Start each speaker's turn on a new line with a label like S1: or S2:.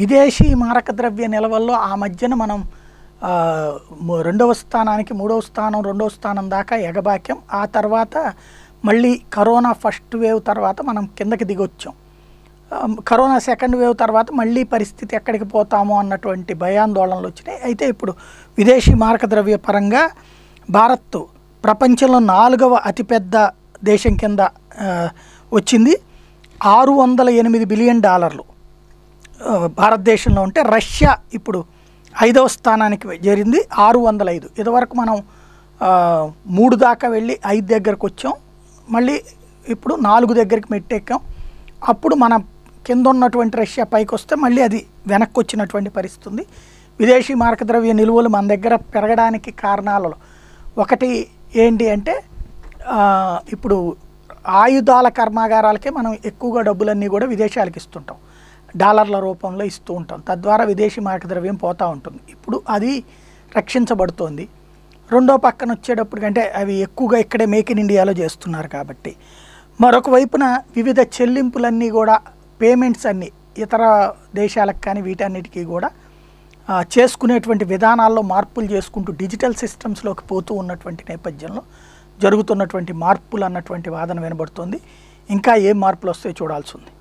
S1: విదేశీ మారక ద్రవ్య నిల్వల్లో ఆ మధ్యన మనం రెండవ స్థానానికి మూడవ స్థానం రెండవ స్థానం దాకా ఎగబాక్యం ఆ తర్వాత మళ్ళీ కరోనా ఫస్ట్ వేవ్ తర్వాత మనం కిందకి దిగొచ్చాం కరోనా సెకండ్ వేవ్ తర్వాత మళ్ళీ పరిస్థితి ఎక్కడికి పోతామో అన్నటువంటి భయాందోళనలు వచ్చినాయి అయితే ఇప్పుడు విదేశీ మారక ద్రవ్య పరంగా భారత్ ప్రపంచంలో నాలుగవ అతిపెద్ద దేశం కింద వచ్చింది ఆరు వందల ఎనిమిది బిలియన్ డాలర్లు భారతదేశంలో ఉంటే రష్యా ఇప్పుడు ఐదవ స్థానానికి చేరింది ఆరు వందల ఐదు ఇదివరకు మనం మూడు దాకా వెళ్ళి ఐదు దగ్గరకు వచ్చాం మళ్ళీ ఇప్పుడు నాలుగు దగ్గరికి మెట్టెక్కాం అప్పుడు మన కింద ఉన్నటువంటి రష్యా పైకి వస్తే మళ్ళీ అది వెనక్కి వచ్చినటువంటి పరిస్థితి ఉంది విదేశీ మార్గద్రవ్య నిలువలు మన దగ్గర పెరగడానికి కారణాలలో ఒకటి ఏంటి అంటే ఇప్పుడు ఆయుధాల కర్మాగారాలకే మనం ఎక్కువగా డబ్బులన్నీ కూడా విదేశాలకు ఇస్తుంటాం డాలర్ల రూపంలో ఇస్తూ ఉంటాం తద్వారా విదేశీ మార్క ద్రవ్యం పోతూ ఉంటుంది ఇప్పుడు అది రక్షించబడుతోంది రెండో పక్కన వచ్చేటప్పటికంటే అవి ఎక్కువగా ఇక్కడే మేక్ ఇన్ ఇండియాలో చేస్తున్నారు కాబట్టి మరొక వైపున వివిధ చెల్లింపులన్నీ కూడా పేమెంట్స్ అన్నీ ఇతర దేశాలకు కానీ వీటన్నిటికీ కూడా చేసుకునేటువంటి విధానాల్లో మార్పులు చేసుకుంటూ డిజిటల్ సిస్టమ్స్లోకి పోతూ ఉన్నటువంటి నేపథ్యంలో జరుగుతున్నటువంటి మార్పులు అన్నటువంటి వాదన వినబడుతుంది ఇంకా ఏ మార్పులు వస్తే చూడాల్సి ఉంది